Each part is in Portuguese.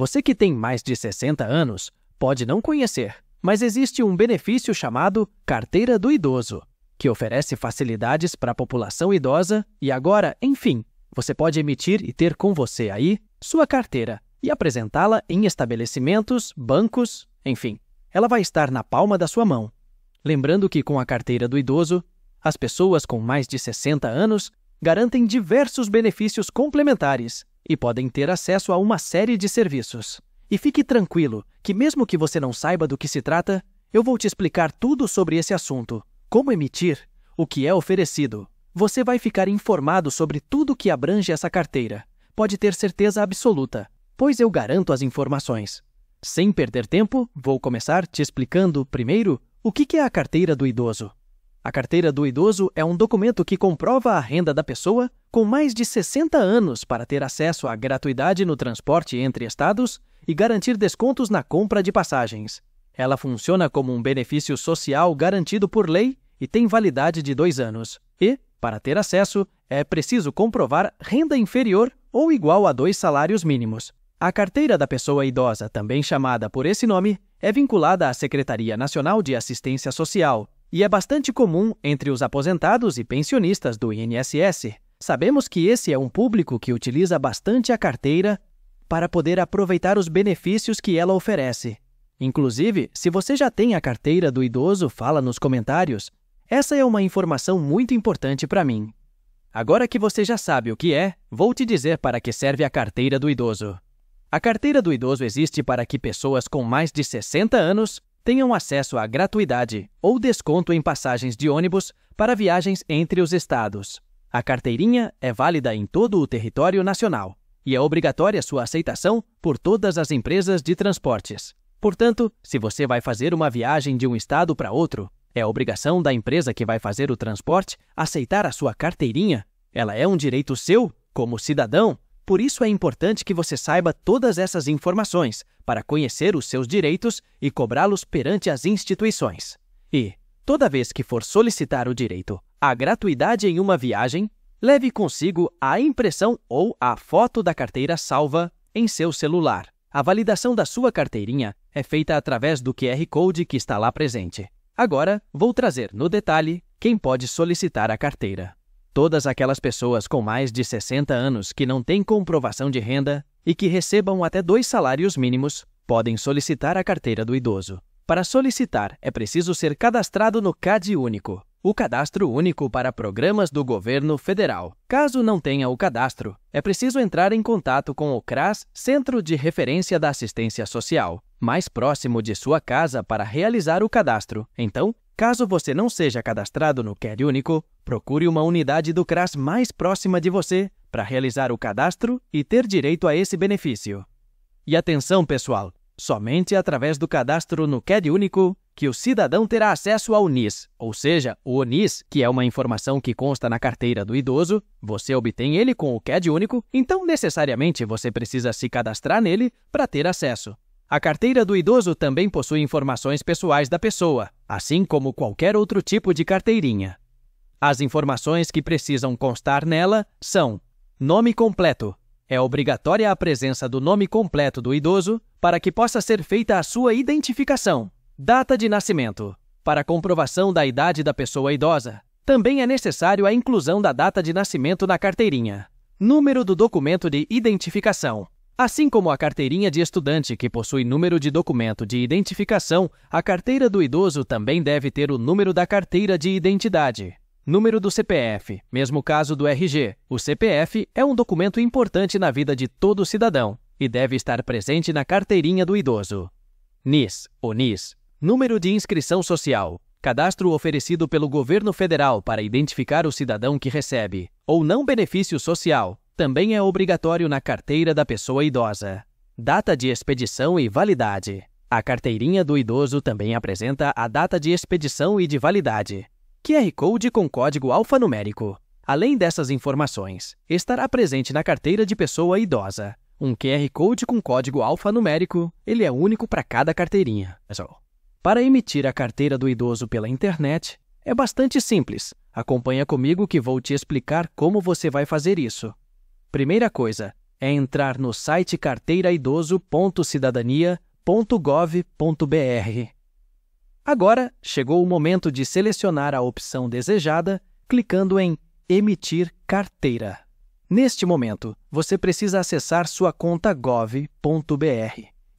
Você que tem mais de 60 anos pode não conhecer, mas existe um benefício chamado Carteira do Idoso, que oferece facilidades para a população idosa e agora, enfim, você pode emitir e ter com você aí sua carteira e apresentá-la em estabelecimentos, bancos, enfim. Ela vai estar na palma da sua mão. Lembrando que com a carteira do idoso, as pessoas com mais de 60 anos garantem diversos benefícios complementares e podem ter acesso a uma série de serviços. E fique tranquilo que, mesmo que você não saiba do que se trata, eu vou te explicar tudo sobre esse assunto, como emitir, o que é oferecido. Você vai ficar informado sobre tudo que abrange essa carteira. Pode ter certeza absoluta, pois eu garanto as informações. Sem perder tempo, vou começar te explicando, primeiro, o que é a carteira do idoso. A carteira do idoso é um documento que comprova a renda da pessoa com mais de 60 anos para ter acesso à gratuidade no transporte entre estados e garantir descontos na compra de passagens. Ela funciona como um benefício social garantido por lei e tem validade de dois anos. E, para ter acesso, é preciso comprovar renda inferior ou igual a dois salários mínimos. A carteira da pessoa idosa, também chamada por esse nome, é vinculada à Secretaria Nacional de Assistência Social, e é bastante comum entre os aposentados e pensionistas do INSS. Sabemos que esse é um público que utiliza bastante a carteira para poder aproveitar os benefícios que ela oferece. Inclusive, se você já tem a carteira do idoso, fala nos comentários. Essa é uma informação muito importante para mim. Agora que você já sabe o que é, vou te dizer para que serve a carteira do idoso. A carteira do idoso existe para que pessoas com mais de 60 anos tenham acesso à gratuidade ou desconto em passagens de ônibus para viagens entre os estados. A carteirinha é válida em todo o território nacional e é obrigatória sua aceitação por todas as empresas de transportes. Portanto, se você vai fazer uma viagem de um estado para outro, é obrigação da empresa que vai fazer o transporte aceitar a sua carteirinha. Ela é um direito seu, como cidadão, por isso é importante que você saiba todas essas informações para conhecer os seus direitos e cobrá-los perante as instituições. E, toda vez que for solicitar o direito à gratuidade em uma viagem, leve consigo a impressão ou a foto da carteira salva em seu celular. A validação da sua carteirinha é feita através do QR Code que está lá presente. Agora, vou trazer no detalhe quem pode solicitar a carteira. Todas aquelas pessoas com mais de 60 anos que não têm comprovação de renda e que recebam até dois salários mínimos podem solicitar a carteira do idoso. Para solicitar, é preciso ser cadastrado no CAD Único, o cadastro único para programas do governo federal. Caso não tenha o cadastro, é preciso entrar em contato com o CRAS Centro de Referência da Assistência Social, mais próximo de sua casa para realizar o cadastro. Então, Caso você não seja cadastrado no Quer Único, procure uma unidade do CRAS mais próxima de você para realizar o cadastro e ter direito a esse benefício. E atenção, pessoal! Somente através do cadastro no CAD Único que o cidadão terá acesso ao NIS, ou seja, o NIS, que é uma informação que consta na carteira do idoso, você obtém ele com o CAD Único, então necessariamente você precisa se cadastrar nele para ter acesso. A carteira do idoso também possui informações pessoais da pessoa, assim como qualquer outro tipo de carteirinha. As informações que precisam constar nela são: nome completo. É obrigatória a presença do nome completo do idoso para que possa ser feita a sua identificação. Data de nascimento. Para comprovação da idade da pessoa idosa, também é necessário a inclusão da data de nascimento na carteirinha. Número do documento de identificação. Assim como a carteirinha de estudante, que possui número de documento de identificação, a carteira do idoso também deve ter o número da carteira de identidade. Número do CPF, mesmo caso do RG. O CPF é um documento importante na vida de todo cidadão e deve estar presente na carteirinha do idoso. NIS, ou NIS, Número de Inscrição Social, cadastro oferecido pelo governo federal para identificar o cidadão que recebe ou não benefício social, também é obrigatório na carteira da pessoa idosa. Data de expedição e validade. A carteirinha do idoso também apresenta a data de expedição e de validade. QR Code com código alfanumérico. Além dessas informações, estará presente na carteira de pessoa idosa. Um QR Code com código alfanumérico, ele é único para cada carteirinha. Para emitir a carteira do idoso pela internet, é bastante simples. Acompanha comigo que vou te explicar como você vai fazer isso. Primeira coisa é entrar no site carteiraidoso.cidadania.gov.br. Agora chegou o momento de selecionar a opção desejada, clicando em Emitir carteira. Neste momento, você precisa acessar sua conta gov.br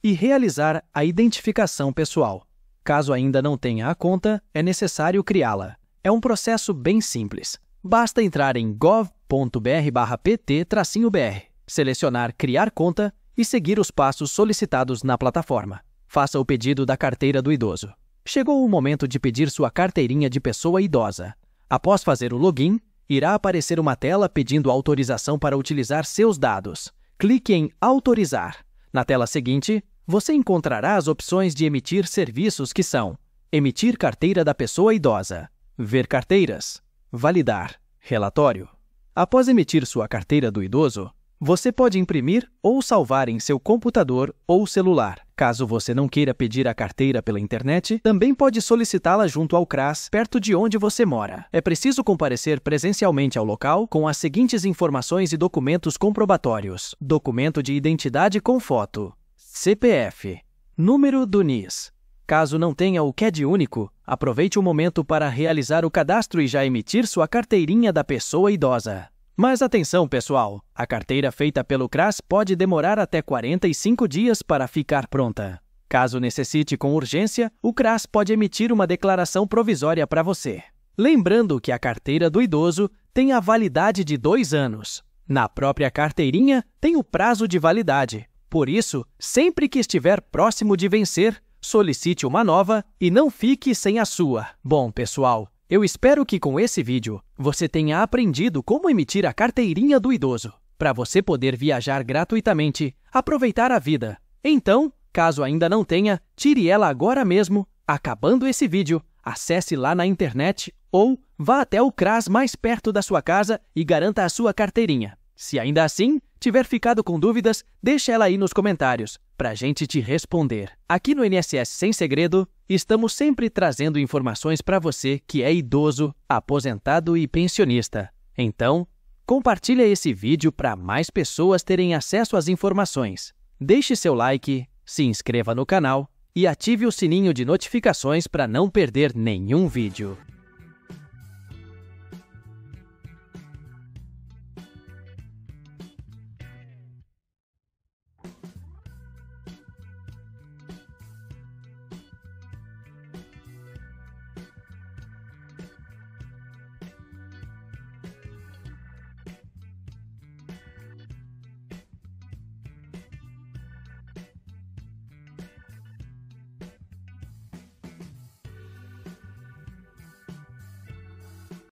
e realizar a identificação pessoal. Caso ainda não tenha a conta, é necessário criá-la. É um processo bem simples. Basta entrar em gov.br apoia.se.br/pt-br, selecionar Criar conta e seguir os passos solicitados na plataforma. Faça o pedido da carteira do idoso. Chegou o momento de pedir sua carteirinha de pessoa idosa. Após fazer o login, irá aparecer uma tela pedindo autorização para utilizar seus dados. Clique em Autorizar. Na tela seguinte, você encontrará as opções de emitir serviços que são Emitir carteira da pessoa idosa, Ver carteiras, Validar, Relatório. Após emitir sua carteira do idoso, você pode imprimir ou salvar em seu computador ou celular. Caso você não queira pedir a carteira pela internet, também pode solicitá-la junto ao CRAS, perto de onde você mora. É preciso comparecer presencialmente ao local com as seguintes informações e documentos comprobatórios: documento de identidade com foto, CPF, número do NIS, Caso não tenha o cad único, aproveite o momento para realizar o cadastro e já emitir sua carteirinha da pessoa idosa. Mas atenção, pessoal! A carteira feita pelo CRAS pode demorar até 45 dias para ficar pronta. Caso necessite com urgência, o CRAS pode emitir uma declaração provisória para você. Lembrando que a carteira do idoso tem a validade de dois anos. Na própria carteirinha tem o prazo de validade. Por isso, sempre que estiver próximo de vencer, solicite uma nova e não fique sem a sua. Bom, pessoal, eu espero que com esse vídeo você tenha aprendido como emitir a carteirinha do idoso, para você poder viajar gratuitamente, aproveitar a vida. Então, caso ainda não tenha, tire ela agora mesmo, acabando esse vídeo, acesse lá na internet ou vá até o CRAS mais perto da sua casa e garanta a sua carteirinha. Se ainda assim tiver ficado com dúvidas, deixa ela aí nos comentários pra gente te responder. Aqui no NSS Sem Segredo, estamos sempre trazendo informações para você que é idoso, aposentado e pensionista. Então, compartilha esse vídeo para mais pessoas terem acesso às informações. Deixe seu like, se inscreva no canal e ative o sininho de notificações para não perder nenhum vídeo.